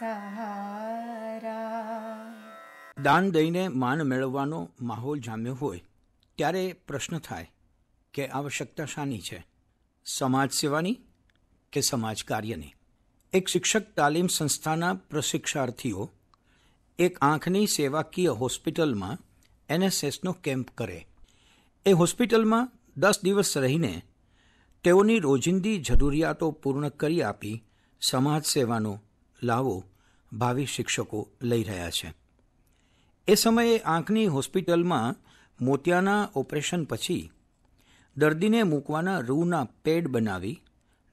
સહારા દાન દઈને માન મેળવવાનો માહોલ જામ્યો હોય ત્યારે પ્રશ્ન થાય કે આવશ્યકતા શાની છે સમાજ સેવાની કે સમાજ કાર્યની એક શિક્ષક તાલીમ સંસ્થાના પ્રશિક્ષાર્થીઓ એક આંખની સેવાકીય હોસ્પિટલમાં એનએસએસનો કેમ્પ કરે એ હોસ્પિટલમાં દસ દિવસ રહીને તેઓની રોજિંદી જરૂરિયાતો પૂર્ણ કરી આપી સમાજ સેવાનો લાવો ભાવિ શિક્ષકો લઈ રહ્યા છે એ સમયે આંખની હોસ્પિટલમાં મોતિયાના ઓપરેશન પછી દર્દીને મૂકવાના રૂના પેડ બનાવી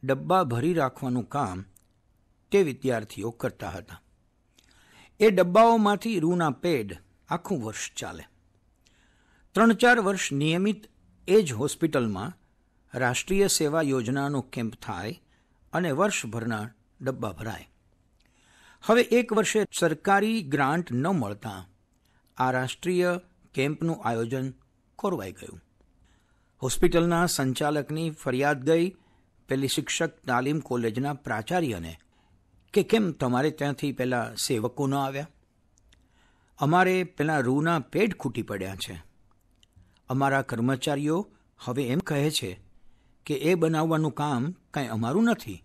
ડબ્બા ભરી રાખવાનું કામ તે વિદ્યાર્થીઓ કરતા હતા એ ડબ્બાઓમાંથી રૂના પેડ આખું વર્ષ ચાલે ત્રણ ચાર વર્ષ નિયમિત એ જ હોસ્પિટલમાં રાષ્ટ્રીય સેવા યોજનાનો કેમ્પ થાય અને વર્ષભરના ડબ્બા ભરાય હવે એક વર્ષે સરકારી ગ્રાન્ટ ન મળતા આ રાષ્ટ્રીય કેમ્પનું આયોજન ખોરવાઈ ગયું હોસ્પિટલના સંચાલકની ફરિયાદ ગઈ પેલી શિક્ષક તાલીમ કોલેજના પ્રાચાર્યને કે કેમ તમારે ત્યાંથી પહેલાં સેવકો ન આવ્યા અમારે પેલા રૂના પેડ ખૂટી પડ્યા છે અમારા કર્મચારીઓ હવે એમ કહે છે કે એ બનાવવાનું કામ કાંઈ અમારું નથી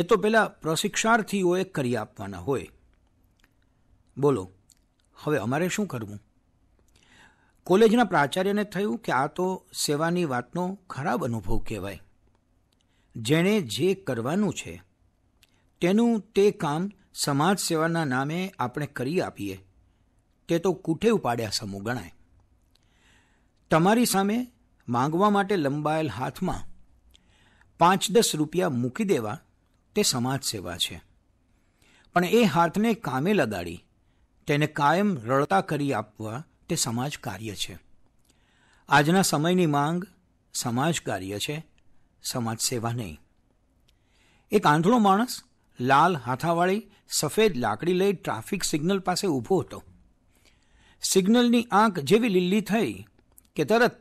એ તો પહેલાં પ્રશિક્ષાર્થીઓએ કરી આપવાના હોય બોલો હવે અમારે શું કરવું કોલેજના પ્રાચાર્યને થયું કે આ તો સેવાની વાતનો ખરાબ અનુભવ કહેવાય જેણે જે કરવાનું છે તેનું તે કામ સમાજ સેવાના નામે આપણે કરી આપીએ તે તો કૂઠે ઉપાડ્યા સમૂહ ગણાય તમારી સામે માંગવા માટે લંબાયેલ હાથમાં પાંચ દસ રૂપિયા મૂકી દેવા તે સમાજ સેવા છે પણ એ હાથને કામે લગાડી તેને કાયમ રળતા કરી આપવા તે સમાજ કાર્ય છે આજના સમયની માંગ સમાજ કાર્ય છે સમાજ સેવા નહીં એક આંધળો માણસ લાલ હાથાવાળી સફેદ લાકડી લઈ ટ્રાફિક સિગ્નલ પાસે ઊભો હતો સિગ્નલની આંખ જેવી લીલી થઈ કે તરત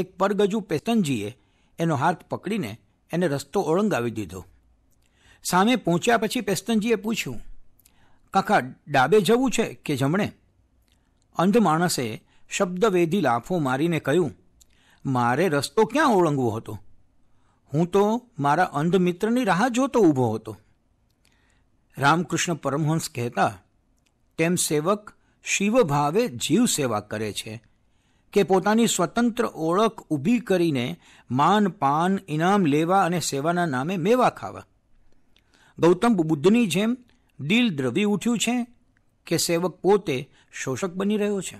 એક પરગજુ પેતનજીએ એનો હાથ પકડીને એને રસ્તો ઓળંગાવી દીધો સામે પહોંચ્યા પછી પેસ્ટનજીએ પૂછ્યું કાકા ડાબે જવું છે કે જમણે અંધ માણસે શબ્દવેધી લાફો મારીને કહ્યું મારે રસ્તો ક્યાં ઓળંગવો હતો હું તો મારા અંધ મિત્રની રાહ જોતો ઊભો હતો રામકૃષ્ણ પરમહંસ કહેતા તેમ સેવક શિવભાવે જીવ સેવા કરે છે કે પોતાની સ્વતંત્ર ઓળખ ઊભી કરીને માન પાન ઇનામ લેવા અને સેવાના નામે મેવા ખાવા ગૌતમ બુદ્ધની જેમ દિલ દ્રવી ઉઠ્યું છે કે સેવક પોતે શોષક બની રહ્યો છે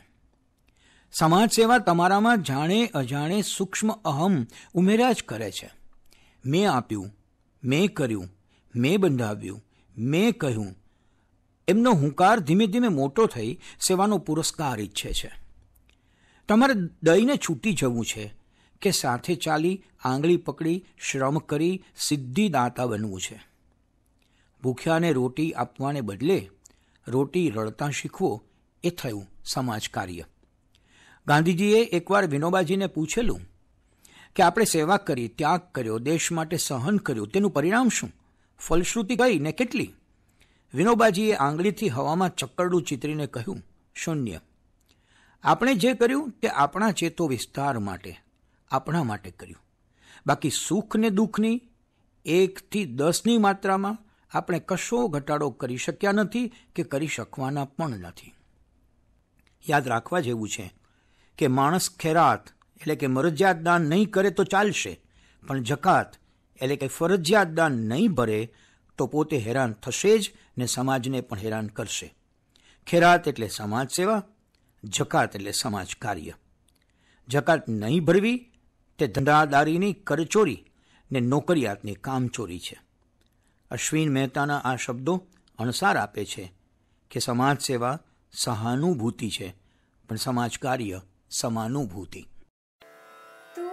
સમાજ સેવા તમારામાં જાણે અજાણે સૂક્ષ્મ અહમ ઉમેર્યા જ કરે છે મેં આપ્યું મેં કર્યું મેં બંધાવ્યું મેં કહ્યું એમનો હુંકાર ધીમે ધીમે મોટો થઈ સેવાનો પુરસ્કાર ઈચ્છે છે તમારે દઈને છૂટી જવું છે કે સાથે ચાલી આંગળી પકડી શ્રમ કરી સિદ્ધિદાતા બનવું છે ભૂખ્યાને રોટી આપવાને બદલે રોટી રળતા શીખવો એ થયું સમાજ કાર્ય ગાંધીજીએ એકવાર વિનોબાજીને પૂછેલું કે આપણે સેવા કરી ત્યાગ કર્યો દેશ માટે સહન કર્યું તેનું પરિણામ શું ફલશ્રુતિ કઈ ને કેટલી વિનોબાજીએ આંગળીથી હવામાં ચક્કરડું ચિતરીને કહ્યું શૂન્ય આપણે જે કર્યું તે આપણા ચેતો વિસ્તાર માટે આપણા માટે કર્યું બાકી સુખ ને દુઃખની એકથી દસની માત્રામાં આપણે કશો ઘટાડો કરી શક્યા નથી કે કરી શકવાના પણ નથી યાદ રાખવા જેવું છે કે માણસ ખેરાત એટલે કે મરજિયાત દાન નહીં કરે તો ચાલશે પણ જકાત એટલે કે ફરજિયાત દાન નહીં ભરે તો પોતે હેરાન થશે જ ને સમાજને પણ હેરાન કરશે ખેરાત એટલે સમાજ સેવા જકાત એટલે સમાજ કાર્ય જકાત નહીં ભરવી તે ધંધાદારીની કરચોરી ને નોકરિયાતની કામચોરી છે અશ્વિન મહેતાના આ શબ્દો અણસાર આપે છે કે સમાજ સેવા સહાનુભૂતિ છે પણ સમાજ કાર્ય સમાનુભૂતિ તું